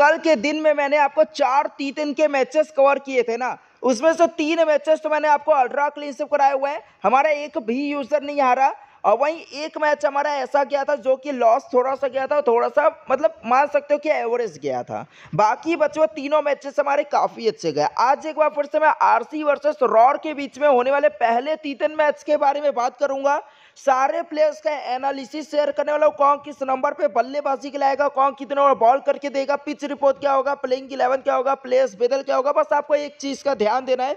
कल के दिन में मैंने आपको चार टी टेन के मैचेस कवर किए थे ना उसमें से तीन मैचेस तो मैंने आपको अल्ट्रा क्लीन से कराए हुए हैं हमारा एक भी यूज़र नहीं हारा और वहीं एक मैच हमारा ऐसा गया था जो कि लॉस थोड़ा सा गया था थोड़ा सा मतलब मान सकते हो कि एवरेज गया था बाकी बच्चों तीनों मैचेस हमारे काफ़ी अच्छे गए आज एक बार फिर से मैं आरसी वर्सेस रॉर के बीच में होने वाले पहले तीतन मैच के बारे में बात करूंगा सारे प्लेयर्स का एनालिसिस शेयर करने वाला हूँ कौन किस नंबर पे बल्लेबाजी खिलाएगा कौन कितने ओवर बॉल करके देगा पिच रिपोर्ट क्या होगा प्लेइंग इलेवन क्या होगा प्लेयर्स बेदल क्या होगा बस आपको एक चीज़ का ध्यान देना है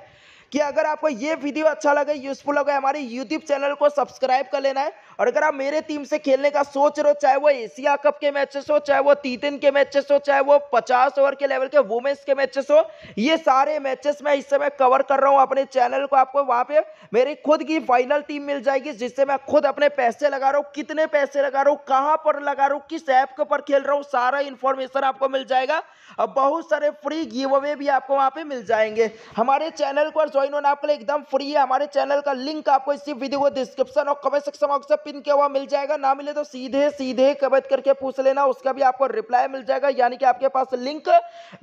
कि अगर आपको ये वीडियो अच्छा लगे यूजफुल लगे हमारे यूट्यूब चैनल को सब्सक्राइब कर लेना है और अगर आप मेरे टीम से खेलने का सोच रहे हो चाहे वो एशिया कप के मैचेस हो चाहे वो टी के मैचेस हो चाहे वो पचास ओवर के लेवल के वुमेन्स के मैचेस हो ये सारे मैचेस मैं इस समय कवर कर रहा हूँ अपने चैनल को आपको वहाँ पे मेरी खुद की फाइनल टीम मिल जाएगी जिससे मैं खुद अपने पैसे लगा रहा हूँ कितने पैसे लगा रहा हूँ कहाँ पर लगा रहा हूँ किस ऐप के पर खेल रहा हूँ सारा इन्फॉर्मेशन आपको मिल जाएगा और बहुत सारे फ्री गिव अवे भी आपको वहाँ पे मिल जाएंगे हमारे चैनल को और तो इन्होंने आपके लिए एकदम फ्री है हमारे चैनल का लिंक आपको इसी वीडियो को डिस्क्रिप्शन और कमेंट सेक्शन बॉक्स से पिन किया हुआ मिल जाएगा ना मिले तो सीधे सीधे कमेंट करके पूछ लेना उसका भी आपको रिप्लाई मिल जाएगा यानी कि आपके पास लिंक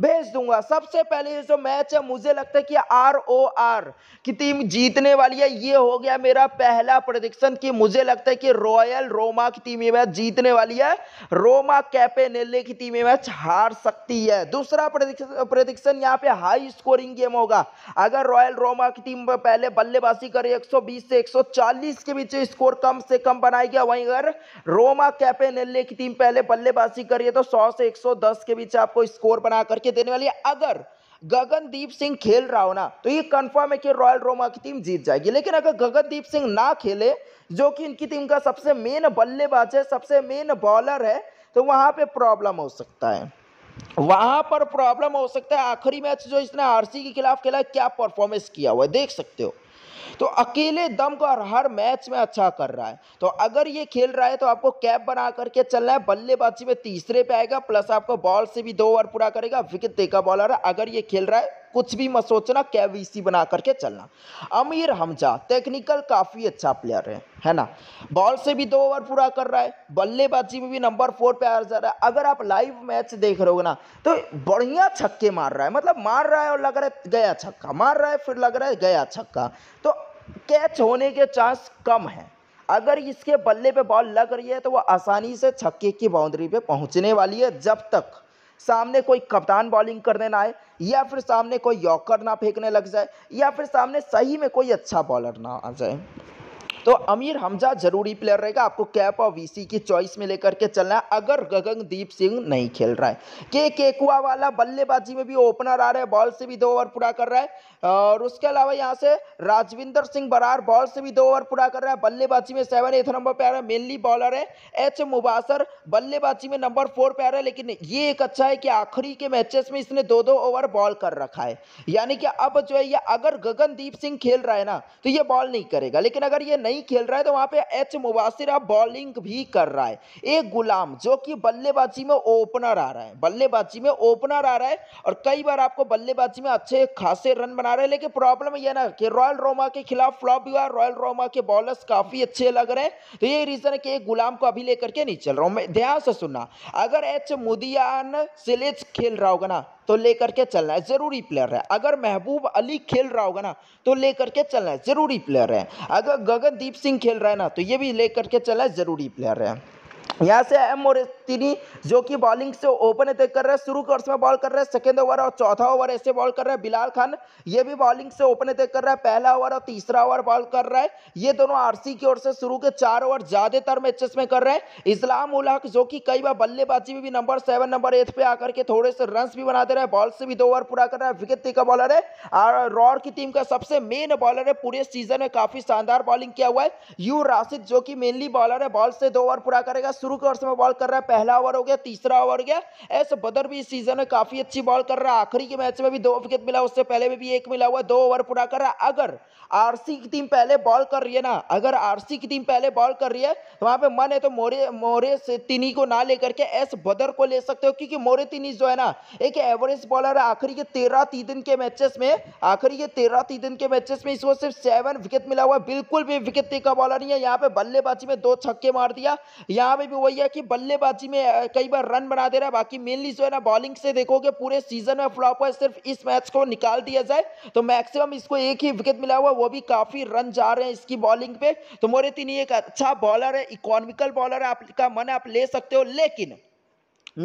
भेज दूंगा सबसे पहले जो मैच है मुझे लगता है कि आर ओ आर की टीम जीतने वाली है ये हो गया मेरा पहला प्रोडिक्शन की मुझे लगता है कि रॉयल रोमा की टीम ये मैच जीतने वाली है रोमा कैपेनेले की टीम ये मैच हार सकती है दूसरा प्रोडिक्शन यहाँ पे हाई स्कोरिंग गेम होगा अगर रॉयल रोमा की टीम पहले बल्लेबाजी कर 120 से 140 के बीच स्कोर कम से कम बनाया गया वहीं अगर रोमा कैपेनेल्ले की टीम पहले बल्लेबाजी करिए रही है तो 100 से 110 के बीच आपको स्कोर बना करके देने वाली है अगर गगनदीप सिंह खेल रहा हो ना तो ये कंफर्म है कि रॉयल रोमा की टीम जीत जाएगी लेकिन अगर गगनदीप सिंह ना खेले जो कि इनकी टीम का सबसे मेन बल्लेबाज है सबसे मेन बॉलर है तो वहां पे प्रॉब्लम हो सकता है वहां पर प्रॉब्लम हो सकता है आखिरी मैच जो इसने आरसी के खिलाफ खेला क्या परफॉर्मेंस किया हुआ है देख सकते हो तो अकेले दम को और हर मैच में अच्छा कर रहा है तो अगर ये खेल रहा है तो आपको कैप बना करके चलना है बल्लेबाजी में तीसरे पे आएगा प्लस आपको बॉल से भी दो ओवर पूरा करेगा विकेट देगा बॉलर अगर ये खेल रहा है कुछ भी मत सोचना कैवीसी बना करके चलना अमीर हमजा टेक्निकल काफ़ी अच्छा प्लेयर है है ना बॉल से भी दो ओवर पूरा कर रहा है बल्लेबाजी में भी नंबर फोर पे आ जा रहा है अगर आप लाइव मैच देख रहे हो ना तो बढ़िया छक्के मार रहा है मतलब मार रहा है और लग रहा है गया छक्का मार रहा है फिर लग रहा है गया छक्का तो कैच होने के चांस कम है अगर इसके बल्ले पे बॉल लग रही है तो वो आसानी से छक्के की बाउंड्री पे पहुंचने वाली है जब तक सामने कोई कप्तान बॉलिंग करने ना आए या फिर सामने कोई यॉकर ना फेंकने लग जाए या फिर सामने सही में कोई अच्छा बॉलर ना आ जाए तो अमीर हमजा जरूरी प्लेयर रहेगा आपको कैप और वीसी की चॉइस में लेकर के चलना है अगर गगनदीप सिंह नहीं खेल रहा है के केकुआ वाला बल्लेबाजी में भी ओपनर आ रहा है बॉल से भी दो ओवर पूरा कर रहा है और उसके अलावा यहाँ से राजविंदर सिंह बरार बॉल से भी दो ओवर पूरा कर रहा है बल्लेबाजी में सेवन एथ नंबर पे आ रहा है मेनली बॉलर है एच मुबासर बल्लेबाजी में नंबर फोर पे आ रहा है लेकिन ये एक अच्छा है कि आखिरी के मैचेस में इसने दो दो ओवर बॉल कर रखा है यानी कि अब जो है ये अगर गगनदीप सिंह खेल रहा है ना तो ये बॉल नहीं करेगा लेकिन अगर ये नहीं नहीं खेल रहा है तो वहां पे एच मुबासिर बॉलिंग भी कर रहा है एक गुलाम जो कि बल्लेबाजी में ओपनर आ रहा है बल्लेबाजी में ओपनर आ रहा है और कई बार आपको बल्लेबाजी में अच्छे खासे रन बना रहे हैं लेकिन प्रॉब्लम यह ना कि रॉयल रोमा के खिलाफ फ्लॉप भी हुआ रॉयल रोमा के बॉलर्स काफ़ी अच्छे लग रहे हैं तो ये रीज़न है कि एक गुलाम को अभी लेकर के नहीं चल रहा हूं मैं ध्यान से सुनना अगर एच मुदियान सिलेज खेल रहा होगा ना तो लेकर के चलना है ज़रूरी प्लेयर है अगर महबूब अली खेल रहा होगा ना तो लेकर के चलना है ज़रूरी प्लेयर है अगर गगनदीप सिंह खेल रहा है ना तो ये भी लेकर के चलना है ज़रूरी प्लेयर है यहाँ से एम और जो कि बॉलिंग से ओपन अटैक कर रहे हैं शुरू कोर्स में बॉल कर रहे हैं सेकेंड ओवर और चौथा ओवर ऐसे बॉल कर रहे हैं बिलाल खान ये भी बॉलिंग से ओपन अटैक कर रहा है पहला ओवर और तीसरा ओवर बॉल कर रहा है ये दोनों आरसी की ओर से शुरू के चार ओवर ज़्यादातर मैचेस में कर रहे हैं इस्लाम उल हक जो कि कई बार बल्लेबाजी में भी नंबर सेवन नंबर एट पे आकर के थोड़े से रन भी बना दे रहे हैं बॉल से भी दो ओवर पूरा कर रहा है विकेट का बॉलर है और रॉर की टीम का सबसे मेन बॉलर है पूरे सीजन में काफ़ी शानदार बॉलिंग किया हुआ है यू राशिद जो कि मेनली बॉलर है बॉल से दो ओवर पूरा करेगा शुरू कर समय बॉल कर रहा है पहला ओवर हो गया तीसरा ओवर हो गया एस बदर भी इस सीजन में काफ़ी अच्छी बॉल कर रहा है आखिरी के मैच में भी दो विकेट मिला उससे पहले में भी एक मिला हुआ दो ओवर पूरा कर रहा है अगर आरसी की टीम पहले बॉल कर रही है ना अगर आरसी की टीम पहले बॉल कर रही है तो वहां पे मन है तो मोरे मोरे तिनी को ना लेकर के एस बदर को ले सकते हो क्योंकि मोरे तिनी जो है ना एक एवरेज बॉलर है आखिरी के तेरह तीन दिन के मैचेस में आखिरी के तेरह तीन दिन के मैचेस में इसको सिर्फ सेवन विकेट मिला हुआ है बिल्कुल भी विकेट का बॉलर नहीं है यहाँ पे बल्लेबाजी में दो छक्के मार दिया यहाँ पे भी वही है कि बल्लेबाजी में कई बार रन बना दे रहा है बाकी मेनली जो है ना बॉलिंग से देखोगे पूरे सीजन में फ्लॉप है सिर्फ इस मैच को निकाल दिया जाए तो मैक्सिमम इसको एक ही विकेट मिला हुआ वो भी काफी रन जा रहे हैं इसकी बॉलिंग पे तो मोरेतिनी एक अच्छा बॉलर है इकोनॉमिकल बॉलर है आपका मन आप ले सकते हो लेकिन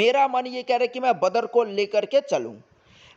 मेरा मन ये कह रहा है कि मैं बदर को लेकर के चलूँ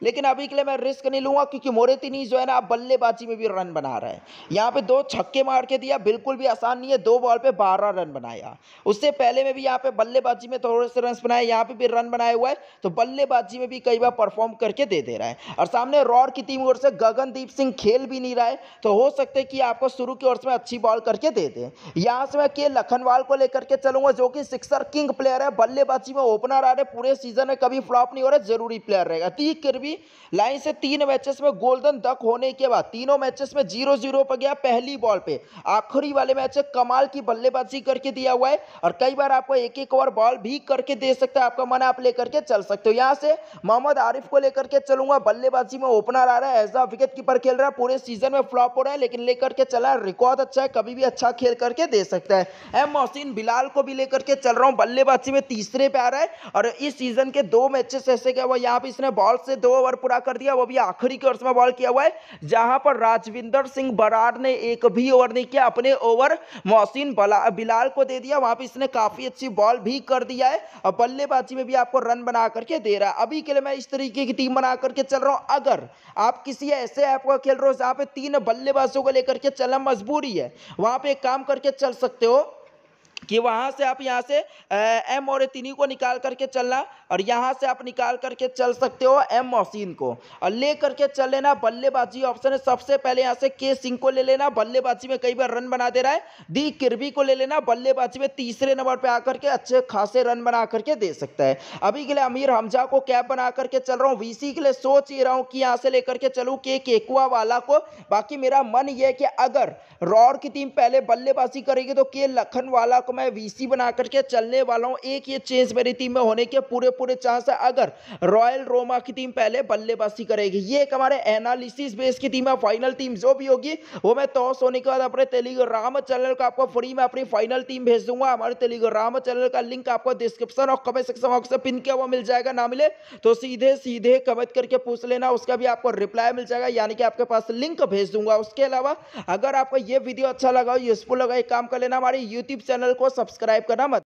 लेकिन अभी के लिए मैं रिस्क नहीं लूंगा क्योंकि मोरेतिनी जो है ना आप बल्लेबाजी में भी रन बना रहे हैं यहाँ पे दो छक्के मार के दिया बिल्कुल भी आसान नहीं है दो बॉल पे बारह रन बनाया उससे पहले में भी यहाँ पे बल्लेबाजी में थोड़े से रन बनाए यहाँ पे भी रन बनाए हुआ है तो बल्लेबाजी में भी कई बार परफॉर्म करके दे दे रहा है और सामने रॉड की टीम ओर से गगनदीप सिंह खेल भी नहीं रहा है तो हो सकता है कि आपको शुरू की ओर से अच्छी बॉल करके दे दे यहाँ से मैं के लखनवाल को लेकर के चलूंगा जो कि सिक्सर किंग प्लेयर है बल्लेबाजी में ओपनर आ रहे पूरे सीजन में कभी फ्लॉप नहीं हो रहे जरूरी प्लेयर रहेगा तीख कर होगी लाइन से तीन मैचेस में गोल्डन डक होने के बाद तीनों मैचेस में जीरो जीरो पर गया पहली बॉल पे आखिरी वाले मैच कमाल की बल्लेबाजी करके दिया हुआ है और कई बार आपको एक एक ओवर बॉल भी करके दे सकता है आपका मन आप लेकर के चल सकते हो यहाँ से मोहम्मद आरिफ को लेकर के चलूंगा बल्लेबाजी में ओपनर आ रहा है एज अ विकेट कीपर खेल रहा है पूरे सीजन में फ्लॉप हो रहा है लेकिन लेकर के चला रिकॉर्ड अच्छा है कभी भी अच्छा खेल करके दे सकता है एम मोहसिन बिलाल को भी लेकर के चल रहा हूँ बल्लेबाजी में तीसरे पे आ रहा है और इस सीजन के दो मैचेस ऐसे क्या हुआ यहाँ पे इसने बॉल से दो ओवर पूरा कर दिया वो भी आखिरी के ओवर में बॉल किया हुआ है जहां पर राजविंदर सिंह बराड़ ने एक भी ओवर नहीं किया अपने ओवर मोहसिन बिलाल को दे दिया वहां पर इसने काफी अच्छी बॉल भी कर दिया है और बल्लेबाजी में भी आपको रन बना करके दे रहा है अभी के लिए मैं इस तरीके की टीम बना करके चल रहा हूँ अगर आप किसी ऐसे ऐप का खेल रहे हो जहाँ पे तीन बल्लेबाजों को लेकर के चलना मजबूरी है वहां पर एक काम करके चल सकते हो कि वहाँ से आप यहाँ से एम और तिनी को निकाल करके चलना और यहाँ से आप निकाल करके चल सकते हो एम मोहसिन को और ले करके चल लेना बल्लेबाजी ऑप्शन है सबसे पहले यहाँ से के सिंह को ले लेना बल्लेबाजी में कई बार रन बना दे रहा है दी किरबी को ले लेना बल्लेबाजी में तीसरे नंबर पर आकर के अच्छे खासे रन बना करके दे सकता है अभी के लिए अमीर हमजा को कैप बना करके चल रहा हूँ वीसी के लिए सोच ही रहा हूँ कि यहाँ से लेकर के चलूँ के केकुआ वाला को बाकी मेरा मन यह है कि अगर रॉड की टीम पहले बल्लेबाजी करेगी तो के लखन वाला को मैं वीसी बना करके चलने वाला हूँ एक ये चेंज मेरी टीम में होने के पूरे पूरे चांस है अगर रॉयल रोमा की टीम पहले बल्लेबाजी करेगी ये एक हमारे एनालिसिस बेस की टीम है फाइनल टीम जो भी होगी वो मैं टॉस होने के बाद अपने तेलीग्राम चैनल को आपको फ्री में अपनी फाइनल टीम भेज दूंगा हमारे तेलीग्राम चैनल का लिंक आपको डिस्क्रिप्शन और कमेंट सेक्शन बॉक्स में पिन किया हुआ मिल जाएगा ना मिले तो सीधे सीधे कमेंट करके पूछ लेना उसका भी आपको रिप्लाई मिल जाएगा यानी कि आपके पास लिंक भेज दूंगा उसके अलावा अगर आपको ये वीडियो अच्छा लगा यूजफुल लगा एक काम कर लेना हमारे यूट्यूब चैनल को सब्सक्राइब करना मत